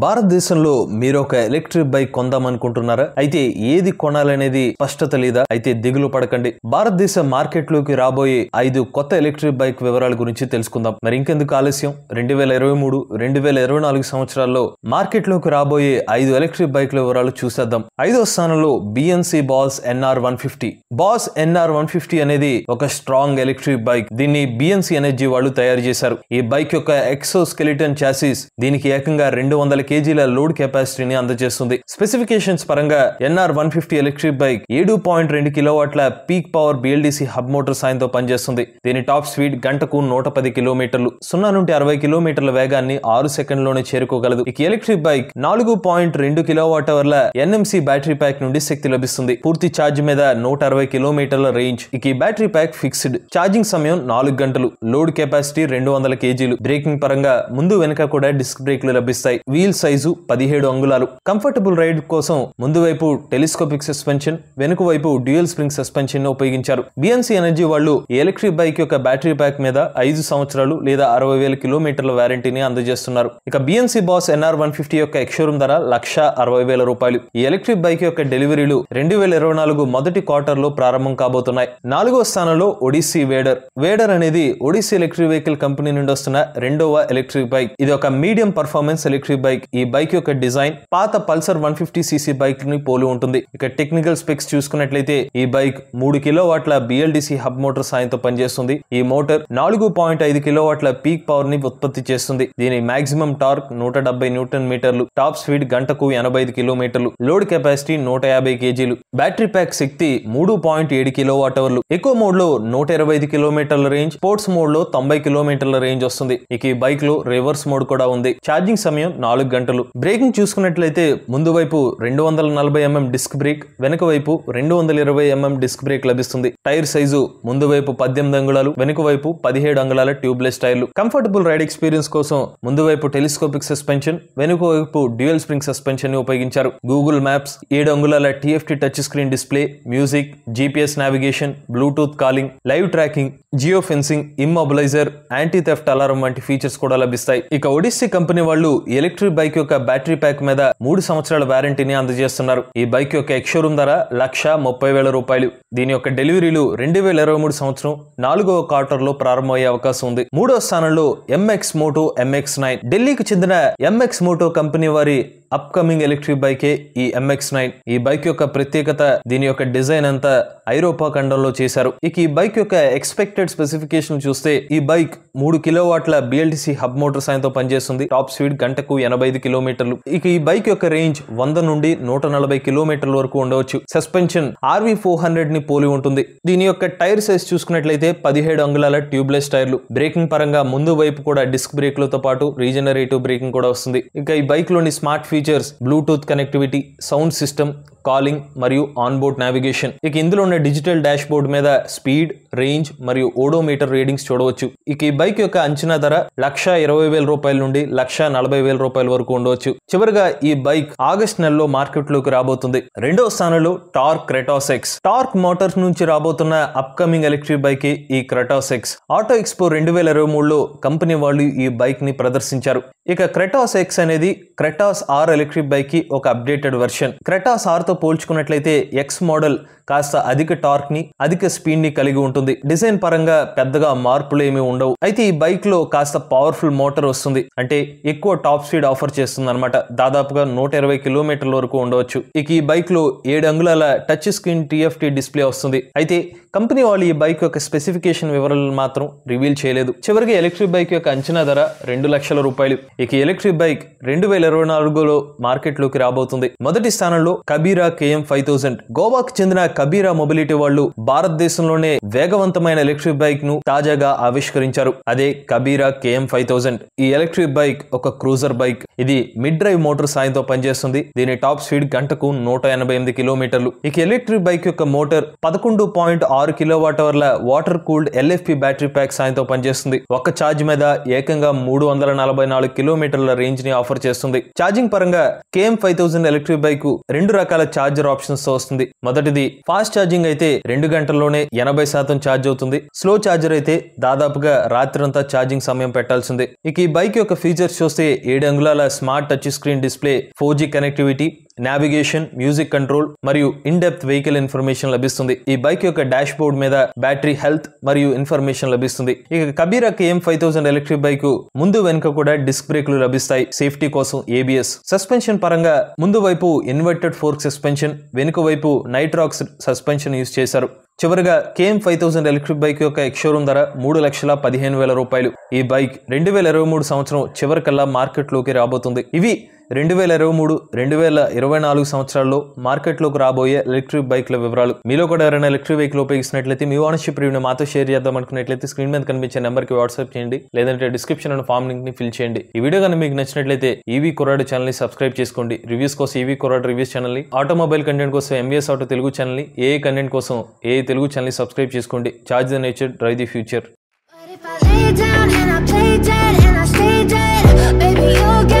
భారతదేశంలో మీరు ఒక ఎలక్ట్రిక్ బైక్ కొందామనుకుంటున్నారా అయితే ఏది కొనాలనేది స్పష్టత లేదా అయితే దిగులు పడకండి భారతదేశ మార్కెట్లోకి రాబోయే ఐదు కొత్త ఎలక్ట్రిక్ బైక్ వివరాల గురించి తెలుసుకుందాం మరి ఇంకెందుకు ఆలస్యం రెండు వేల ఇరవై మూడు రెండు వేల ఇరవై నాలుగు సంవత్సరాల్లో మార్కెట్లోకి రాబోయే ఐదు ఎలక్ట్రిక్ బైక్ల వివరాలు చూసేద్దాం ఐదో స్థానంలో BNC Boss NR one fifty Boss NR one fifty అనేది ఒక స్ట్రాంగ్ ఎలక్ట్రిక్ బైక్ దీన్ని బిఎన్సి ఎనర్జీ వాళ్ళు తయారు చేశారు ఈ బైక్ యొక్క ఎక్సో స్కెలిటన్ చాసిస్ దీనికి ఏకంగా రెండు వందల వేల కేజీల లోడ్ కెపాసిటీని అందజేస్తుంది స్పెసిఫికేషన్స్ పరంగా NR one fifty electric bike ఏడు పాయింట్ రెండు కిలోవాట్ల peak power BLDC hub motor సాయంతో పనిచేస్తుంది దీని టాప్ స్పీడ్ గంటకు నూట పది కిలోమీటర్లు సున్నా నుండి అరవై కిలోమీటర్ల వేగాన్ని ఆరు సెకండ్లోనే చేరుకోగలదు ఈ ఎలక్ట్రిక్ బైక్ నాలుగు పాయింట్ రెండు కిలోవాట్ అవర్ల ఎన్ఎంసీ బ్యాటరీ ప్యాక్ నుండి శక్తి లభిస్తుంది పూర్తి ఛార్జ్ మీద నూట అరవై కిలోమీటర్ల రేంజ్ ఈ బ్యాటరీ ప్యాక్ ఫిక్స్డ్ ఛార్జింగ్ సమయం నాలుగు గంటలు లోడ్ కెపాసిటీ రెండు వందల కేజీలు బ్రేకింగ్ పరంగా ముందు వెనుక కూడా డిస్క్ బ్రేక్లు లభిస్తాయి వీల్ వీల్ సైజు పదిహేడు అంగుళాలు కంఫర్టబుల్ రైడ్ కోసం ముందు వైపు టెలిస్కోపిక్ సస్పెన్షన్ వెనుక వైపు డ్యూయల్ స్ప్రింగ్ సస్పెన్షన్ ను ఉపయోగించారు బిఎన్సీ ఎనర్జీ వాళ్ళు ఎలక్ట్రిక్ బైక్ యొక్క బ్యాటరీ ప్యాక్ మీద ఐదు సంవత్సరాలు లేదా అరవై వేల కిలోమీటర్ల వ్యారంటీని అందజేస్తున్నారు ఇక BNC Boss NR one fifty యొక్క ఎక్స్షోరూమ్ ధర లక్ష అరవై వేల రూపాయలు ఈ ఎలక్ట్రిక్ బైక్ యొక్క డెలివరీలు రెండు వేల ఇరవై నాలుగు మొదటి క్వార్టర్ లో ప్రారంభం కాబోతున్నాయి నాలుగో స్థానంలో ఒడిస్సీ వేడర్ వేడర్ అనేది ఒడిసీ ఎలక్ట్రిక్ వెహికల్ కంపెనీ నుండి వస్తున్న రెండవ ఎలక్ట్రిక్ బైక్ ఇది ఒక medium performance electric bike bike ఈ బైక్ యొక్క డిజైన్ పాత Pulsar one fifty CC bike ని పోలి ఉంటుంది ఇక టెక్నికల్ స్పెక్స్ చూసుకున్నట్లయితే ఈ బైక్ మూడు కిలోవాట్ల బిఎల్డిసి హబ్ మోటార్ సాయంతో పనిచేస్తుంది ఈ మోటార్ నాలుగు పాయింట్ ఐదు కిలో వాట్ల పీక్ పవర్ ని ఉత్పత్తి చేస్తుంది దీని మాక్సిమం టార్క్ నూట డెబ్బై న్యూటన్ మీటర్లు టాప్ స్పీడ్ గంటకు ఎనభై ఐదు కిలోమీటర్లు లోడ్ కెపాసిటీ నూట యాభై కేజీలు బ్యాటరీ ప్యాక్ శక్తి మూడు పాయింట్ ఏడు వాట్ అవర్లు ఎకో మోడ్ లో నూట ఇరవై ఐదు కిలోమీటర్ల రేంజ్ స్పోర్ట్స్ మోడ్ లో తొంభై కిలోమీటర్ల రేంజ్ వస్తుంది ఇక ఈ బైక్ లో రివర్స్ మోడ్ కూడా ఉంది ఛార్జింగ్ సమయం నాలుగు నాలుగు గంటలు బ్రేకింగ్ చూసుకున్నట్లయితే ముందు వైపు రెండు వందల నలభై ఎంఎం డిస్క్ బ్రేక్ వెనుక వైపు రెండు వందల ఇరవై ఎంఎం డిస్క్ బ్రేక్ లభిస్తుంది టైర్ సైజు ముందు వైపు పద్దెనిమిది అంగుళాలు వెనుక వైపు పదిహేడు అంగుళాల ట్యూబ్లెస్ టైర్లు కంఫర్టబుల్ రైడ్ ఎక్స్పీరియన్స్ కోసం ముందు వైపు టెలిస్కోపిక్ సస్పెన్షన్ వెనుక వైపు డ్యూయల్ స్ప్రింగ్ సస్పెన్షన్ ని ఉపయోగించారు గూగుల్ మ్యాప్స్ ఏడు అంగుళాల TFT touch screen display music GPS navigation Bluetooth calling live tracking geofencing immobiliser anti theft alarm వంటి ఫీచర్స్ కూడా లభిస్తాయి ఇక ఒడిస్సీ కంపెనీ వాళ్ళు ఎలక్ట్రిక్ బైక్ యొక్క బ్యాటరీ ప్యాక్ మీద మూడు సంవత్సరాల వారంటీని అందజేస్తున్నారు ఈ బైక్ యొక్క ఎక్స్షోరూమ్ ధర లక్ష ముప్పై వేల రూపాయలు దీని యొక్క డెలివరీలు రెండు వేల ఇరవై మూడు సంవత్సరం నాలుగవ క్వార్టర్ లో ప్రారంభమయ్యే అవకాశం ఉంది మూడో స్థానంలో ఎంఎక్స్ మోటో ఎంఎక్స్ నైన్ ఢిల్లీకి చెందిన ఎంఎక్స్ మోటో కంపెనీ వారి అప్కమింగ్ ఎలక్ట్రిక్ బైకే ఈ ఎంఎక్స్ నైన్ ఈ బైక్ యొక్క ప్రత్యేకత దీని యొక్క డిజైన్ అంతా ఐరోపా ఖండంలో చేశారు ఇక ఈ బైక్ యొక్క ఎక్స్పెక్టెడ్ స్పెసిఫికేషన్ చూస్తే ఈ బైక్ మూడు కిలోవాట్ల బిఎల్టీసీ హబ్ మోటార్ సాయంతో పనిచేస్తుంది టాప్ స్పీడ్ గంటకు ఎనభై ఐదు కిలోమీటర్లు ఇక ఈ బైక్ యొక్క రేంజ్ వంద నుండి నూట నలభై కిలోమీటర్ల వరకు ఉండవచ్చు సస్పెన్షన్ ఆర్వీ ఫోర్ హండ్రెడ్ ని పోలి ఉంటుంది దీని యొక్క టైర్ సైజ్ చూసుకున్నట్లయితే పదిహేడు అంగుళాల ట్యూబ్లెస్ టైర్లు బ్రేకింగ్ పరంగా ముందు వైపు కూడా డిస్క్ బ్రేక్లతో పాటు రీజనరేటివ్ బ్రేకింగ్ కూడా వస్తుంది ఇక ఈ బైక్ లోని స్మార్ట్ ఫీ features Bluetooth connectivity sound system calling మరియు ఆన్బోర్డ్ నావిగేషన్ ఇక ఇందులో ఉన్న డిజిటల్ డాష్ బోర్డ్ మీద స్పీడ్ రేంజ్ మరియు ఓడోమీటర్ రీడింగ్స్ చూడవచ్చు ఇక ఈ బైక్ యొక్క అంచనా ధర లక్ష ఇరవై వేల రూపాయల నుండి లక్ష నలభై వేల రూపాయల వరకు ఉండవచ్చు చివరిగా ఈ బైక్ ఆగస్ట్ నెలలో మార్కెట్ లోకి రాబోతుంది రెండవ స్థానంలో టార్క్ క్రెటాసెక్స్ టార్క్ మోటార్స్ నుంచి రాబోతున్న అప్కమింగ్ ఎలక్ట్రిక్ బైక్ ఈ క్రెటాసెక్స్ ఆటో ఎక్స్పో రెండు వేల ఇరవై మూడులో కంపెనీ వాళ్ళు ఈ బైక్ ని ప్రదర్శించారు ఇక క్రెటాస్ ఎక్స్ అనేది క్రెటాస్ ఆర్ ఎలక్ట్రిక్ బైక్కి ఒక అప్డేటెడ్ వెర్షన్ క్రెటాస్ ఆర్తో పోల్చుకున్నట్లయితే ఎక్స్ మోడల్ కాస్త అధిక టార్క్ని అధిక స్పీడ్ని కలిగి ఉంటుంది డిజైన్ పరంగా పెద్దగా మార్పులు ఏమీ ఉండవు అయితే ఈ బైక్లో కాస్త పవర్ఫుల్ మోటార్ వస్తుంది అంటే ఎక్కువ టాప్ స్పీడ్ ఆఫర్ చేస్తుంది అనమాట దాదాపుగా నూట ఇరవై కిలోమీటర్ల వరకు ఉండవచ్చు ఇక ఈ బైక్లో ఏడు అంగుళాల టచ్ స్క్రీన్ టీఎఫ్టీ డిస్ప్లే వస్తుంది అయితే కంపెనీ వాళ్ళు ఈ బైక్ యొక్క స్పెసిఫికేషన్ వివరాలను మాత్రం రివీల్ చేయలేదు చివరికి ఎలక్ట్రిక్ బైక్ యొక్క అంచనా ధర రెండు లక్షల రూపాయలు ఇక ఎలక్ట్రిక్ బైక్ రెండు వేల ఇరవై నాలుగులో మార్కెట్లోకి రాబోతుంది మొదటి స్థానంలో కబీరా కేఎం ఫైవ్ థౌసండ్ గోవాకు చెందిన కబీరా మొబిలిటీ వాళ్ళు భారతదేశంలోనే వేగవంతమైన ఎలక్ట్రిక్ బైక్ ను తాజాగా ఆవిష్కరించారు అదే కబీరా కేఎం ఫైవ్ థౌసండ్ ఈ ఎలక్ట్రిక్ బైక్ ఒక క్రూజర్ బైక్ ఇది మిడ్ డ్రైవ్ మోటార్ సాయంతో పనిచేస్తుంది దీని టాప్ స్పీడ్ గంటకు నూట ఎనభై ఎనిమిది కిలోమీటర్లు ఇక ఎలక్ట్రిక్ బైక్ యొక్క మోటార్ పదకొండు పాయింట్ ఆరు కిలోవాట్ అవర్ల water cooled LFP battery pack సాయంతో పనిచేస్తుంది ఒక ఛార్జ్ మీద ఏకంగా మూడు వందల నలభై నాలుగు కిలోమీటర్ల రేంజ్ ని ఆఫర్ చేస్తుంది ఛార్జింగ్ పరంగా KM five thousand electric bike రెండు రకాల ఛార్జర్ ఆప్షన్స్ తో వస్తుంది మొదటిది ఫాస్ట్ ఛార్జింగ్ అయితే రెండు గంటల్లోనే ఎనభై శాతం ఛార్జ్ అవుతుంది స్లో ఛార్జర్ అయితే దాదాపుగా రాత్రి అంతా ఛార్జింగ్ సమయం పెట్టాల్సిందే ఇక ఈ బైక్ యొక్క ఫీచర్స్ చూస్తే ఏడు అంగుళాల smart touch screen display four connectivity navigation music control మరియు ఇన్ డెప్త్ వెహికల్ ఇన్ఫర్మేషన్ లభిస్తుంది ఈ బైక్ యొక్క డాష్ బోర్డ్ మీద బ్యాటరీ హెల్త్ మరియు ఇన్ఫర్మేషన్ లభిస్తుంది ఇక Kabira KM five thousand electric bike ముందు వెనుక కూడా డిస్క్ బ్రేక్లు లభిస్తాయి సేఫ్టీ కోసం ఏబిఎస్ సస్పెన్షన్ పరంగా ముందు వైపు ఇన్వర్టెడ్ ఫోర్క్ సస్పెన్షన్ వెనుక వైపు నైట్రాక్స్ సస్పెన్షన్ యూజ్ చేశారు చివరిగా KM five thousand electric bike యొక్క ఎక్స్షోరూమ్ ధర మూడు లక్షల పదిహేను వేల రూపాయలు ఈ బైక్ రెండు వేల ఇరవై మూడు సంవత్సరం చివరికల్లా మార్కెట్లోకి రాబోతుంది ఇవి రెండు వేల ఇరవై మూడు రెండు వేల ఇరవై నాలుగు సంవత్సరాల్లో మార్కెట్లోకి రాబోయే ఎలక్ట్రిక్ బైక్ల వివరాలు మీలో కూడా ఎవరైనా ఎలక్ట్రిక్ వెహికల్ ఉపయోగిస్తున్నట్లయితే మీ ఓనర్షిప్ రివ్యూని మాతో షేర్ చేద్దాం అనుకున్నట్లయితే స్క్రీన్ మీద కనిపించే నెంబర్కి వాట్సాప్ చేయండి లేదంటే డిస్క్రిప్షన్ అండ్ ఫామ్ ని ఫిల్ చేయండి ఈ వీడియో కనుక మీకు నచ్చినట్లయితే ఈవీ కొరాడు ఛానల్ని సబ్స్క్రైబ్ చేసుకోండి రివ్యూస్ కోసం ఈవీ కొరాడు రివ్యూస్ ని ఆటోమొబైల్ కంటెంట్ కోసం ఎంబీఎస్ ఆటో తెలుగు ని ఏ కంటెంట్ కోసం ఏ తెలుగు ఛానల్ని సబ్స్క్రైబ్ చేసుకోండి charge the nature drive the future But if I lay down and I play dead and I stay dead, baby, you'll get.